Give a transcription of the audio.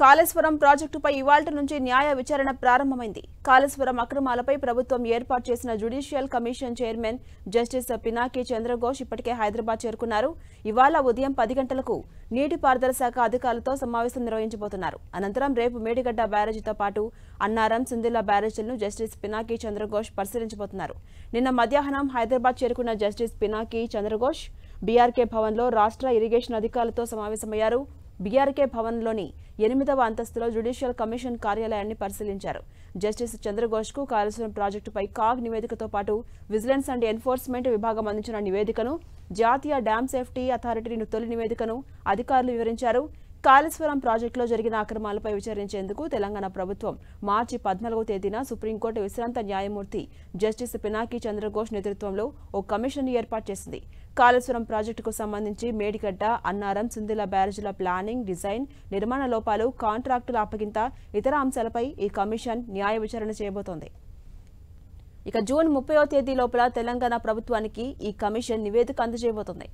కాళేశ్వరం ప్రాజెక్టుపై ఇవాల్టి నుంచి న్యాయ విచారణ ప్రారంభమైంది కాళేశ్వరం అక్రమాలపై ప్రభుత్వం ఏర్పాటు చేసిన judicial commission chairman justice పినాకి Chandra Ghose ఇప్పటికే హైదరాబాద్ చేరుకున్నారు ఇవాళ ఉదయం పది గంటలకు నీటిపారుదల శాఖ అధికారులతో సమావేశం నిర్వహించబోతున్నారు అనంతరం రేపు మేడిగడ్డ బ్యారేజీతో పాటు అన్నారం సింధిల్లా బ్యారేజీలను జస్టిస్ పినాకి చంద్రఘోష్ పరిశీలించబోతున్నారు నిన్న మధ్యాహ్నం హైదరాబాద్ చేరుకున్న జస్టిస్ పినాకి చంద్రఘోష్ బీఆర్కే భవన్లో రాష్ట్ర ఇరిగేషన్ అధికారులతో సమావేశమయ్యారు బీఆర్కే భవన్లోని ఎనిమిదవ అంతస్తులో జ్యుడిషియల్ కమిషన్ కార్యాలయాన్ని పరిశీలించారు జస్టిస్ చంద్రఘోష్కు కాళేశ్వరం ప్రాజెక్టుపై కాగ్ నివేదికతో పాటు విజిలెన్స్ అండ్ ఎన్ఫోర్స్మెంట్ విభాగం అందించిన నివేదికను జాతీయ డ్యామ్ సేఫ్టీ అథారిటీని తొలి నివేదికను అధికారులు వివరించారు కాళేశ్వరం ప్రాజెక్టులో జరిగిన అక్రమాలపై విచారించేందుకు తెలంగాణ ప్రభుత్వం మార్చి పద్నాలుగో తేదీన సుప్రీంకోర్టు విశ్రాంత న్యాయమూర్తి జస్టిస్ పినాకీ చంద్రఘోష్ నేతృత్వంలో ఓ కమిషన్ ఏర్పాటు చేసింది కాళేశ్వరం ప్రాజెక్టుకు సంబంధించి మేడిగడ్డ అన్నారం సింధుల బ్యారేజీల ప్లానింగ్ డిజైన్ నిర్మాణ లోపాలు కాంట్రాక్టుల అప్పగింత ఇతర అంశాలపై ఈ కమిషన్ న్యాయ విచారణ చేయబోతోంది ఇక జూన్ ముప్పయో తేదీ లోపల తెలంగాణ ప్రభుత్వానికి ఈ కమిషన్ నివేదిక అందజేయబోతోంది